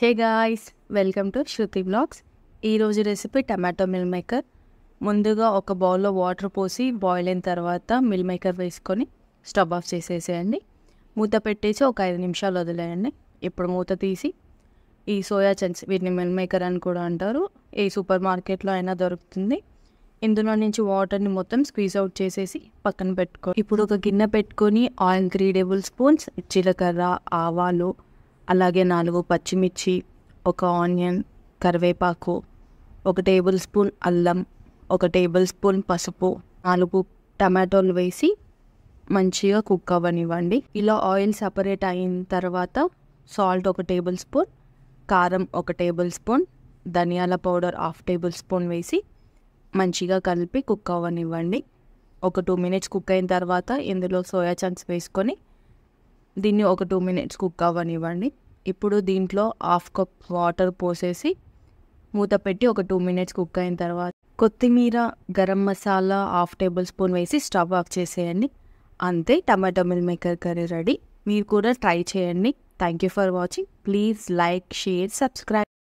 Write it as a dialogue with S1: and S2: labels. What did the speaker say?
S1: hey guys welcome to Shruti blogs ఈరోజు recipe tomato meal maker ముందుగా ఒక బౌల్లో వాటర్ పోసి బాయిల్ అయిన తర్వాత మిల్ మేకర్ వేసుకొని స్టవ్ ఆఫ్ చేసేసేయండి మూత పెట్టేసి ఒక ఐదు నిమిషాలు వదిలేయండి ఇప్పుడు మూత తీసి ఈ సోయా చంక్స్ వీటిని మిల్ మేకర్ అని కూడా అంటారు ఏ సూపర్ మార్కెట్లో అయినా దొరుకుతుంది ఇందులో నుంచి వాటర్ని మొత్తం స్క్వీజ్ అవుట్ చేసేసి పక్కన పెట్టుకో ఇప్పుడు ఒక గిన్నె పెట్టుకొని ఆయిల్ త్రీ టేబుల్ స్పూన్స్ జీలకర్ర ఆవాలు అలాగే నాలుగు పచ్చిమిర్చి ఒక ఆనియన్ కరివేపాకు ఒక టేబుల్ స్పూన్ అల్లం ఒక టేబుల్ స్పూన్ పసుపు నాలుగు టమాటోలు వేసి మంచిగా కుక్ అవ్వనివ్వండి ఇలా ఆయిల్ సపరేట్ అయిన తర్వాత సాల్ట్ ఒక టేబుల్ స్పూన్ కారం ఒక టేబుల్ స్పూన్ ధనియాల పౌడర్ హాఫ్ టేబుల్ స్పూన్ వేసి మంచిగా కలిపి కుక్ అవ్వనివ్వండి ఒక టూ మినిట్స్ కుక్ అయిన తర్వాత ఇందులో సోయా చంక్స్ వేసుకొని దీన్ని ఒక టూ మినిట్స్ కుక్ అవ్వనివ్వండి ఇప్పుడు దీంట్లో హాఫ్ కప్ వాటర్ పోసేసి మూత పెట్టి ఒక టూ మినిట్స్ కుక్ అయిన తర్వాత కొత్తిమీర garam masala half tablespoon వేసి స్టవ్ ఆఫ్ చేసేయండి అంతే tomato meal maker curry ready మీరు కూడా ట్రై చేయండి thank you for watching please like share subscribe